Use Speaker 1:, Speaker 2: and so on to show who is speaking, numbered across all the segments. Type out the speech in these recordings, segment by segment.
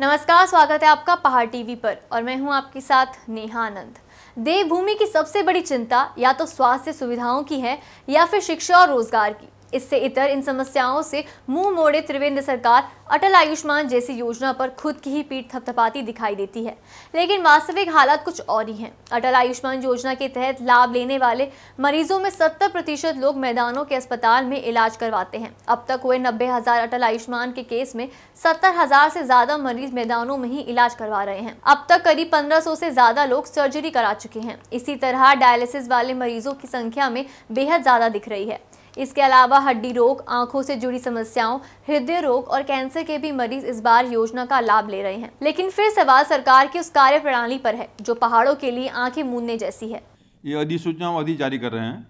Speaker 1: नमस्कार स्वागत है आपका पहाड़ टीवी पर और मैं हूं आपके साथ नेहा आनंद देवभूमि की सबसे बड़ी चिंता या तो स्वास्थ्य सुविधाओं की है या फिर शिक्षा और रोजगार की इससे इतर इन समस्याओं से मुंह मोड़े त्रिवेंद्र सरकार अटल आयुष्मान जैसी योजना पर खुद की ही पीठ थपथपाती दिखाई देती है लेकिन वास्तविक हालात कुछ और ही हैं अटल आयुष्मान योजना के तहत लाभ लेने वाले मरीजों में सत्तर प्रतिशत लोग मैदानों के अस्पताल में इलाज करवाते हैं अब तक हुए नब्बे हजार अटल आयुष्मान के केस में सत्तर हजार से ज्यादा मरीज मैदानों में ही इलाज करवा रहे हैं अब तक करीब पंद्रह सौ से ज्यादा लोग सर्जरी करा चुके हैं इसी तरह डायलिसिस वाले मरीजों की संख्या में बेहद ज्यादा दिख रही है इसके अलावा हड्डी रोग आंखों से जुड़ी समस्याओं हृदय रोग और कैंसर के भी मरीज इस बार योजना का लाभ ले रहे हैं लेकिन फिर सवाल सरकार की उस कार्य प्रणाली पर है जो पहाड़ों के लिए आंखें मूंदने जैसी है
Speaker 2: ये अधिसूचना अधि जारी कर रहे हैं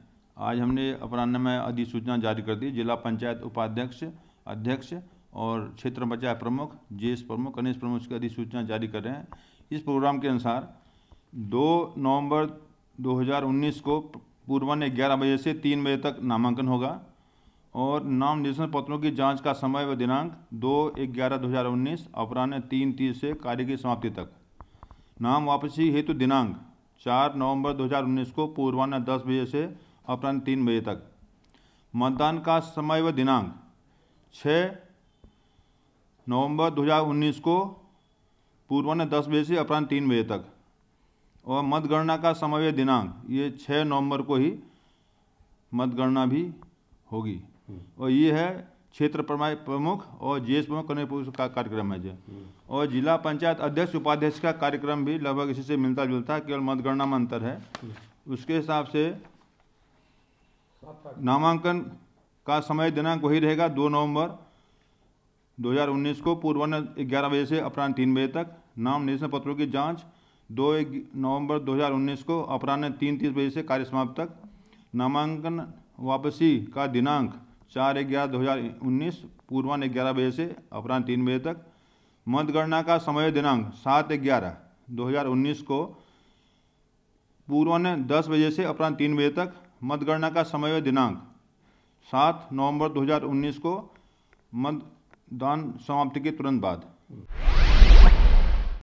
Speaker 2: आज हमने अपराह में अधिसूचना जारी कर दी जिला पंचायत उपाध्यक्ष अध्यक्ष और क्षेत्र पंचायत प्रमुख जे प्रमुख गणेश प्रमुख की अधिसूचना जारी कर रहे हैं इस प्रोग्राम के अनुसार दो नवम्बर 2019 को पूर्वान्ह ग्यारह बजे से तीन बजे तक नामांकन होगा और नाम निर्देशन पत्रों की जांच का समय व दिनांक दो ग्यारह दो हज़ार उन्नीस अपराह्न तीन तीस से कार्य की समाप्ति तक नाम वापसी हेतु दिनांक चार नवंबर 2019 को पूर्वान्ह दस बजे से अपराह्न तीन बजे तक मतदान का समय व दिनांक छः नवंबर 2019 को पूर्वान्ह दस बजे से अपराह्न तीन बजे तक और मतगणना का समय दिनांक ये छः नवंबर को ही मतगणना भी होगी और ये है क्षेत्र प्रमुख और जीएस प्रमुख कन्या पुरुष का कार्यक्रम है जो और जिला पंचायत अध्यक्ष उपाध्यक्ष का कार्यक्रम भी लगभग इसी से मिलता जुलता है केवल मतगणना में अंतर है उसके हिसाब से नामांकन का समय दिनांक वही रहेगा दो नवंबर 2019 को पूर्वान्ह ग्यारह बजे से अपराह्न तीन बजे तक नाम निर्देशन पत्रों की जांच दो नवंबर 2019 को अपराह्न तीन तीस बजे से कार्य समाप्त तक नामांकन वापसी का दिनांक चार ग्यारह दो हज़ार उन्नीस पूर्वान्न ग्यारह बजे से अपराह्न तीन बजे तक मतगणना का समय दिनांक सात ग्यारह दो हज़ार उन्नीस को पूर्वान दस बजे से अपराह्न तीन बजे तक मतगणना का समय दिनांक सात नवंबर 2019 को मतदान समाप्ति के तुरंत
Speaker 1: बाद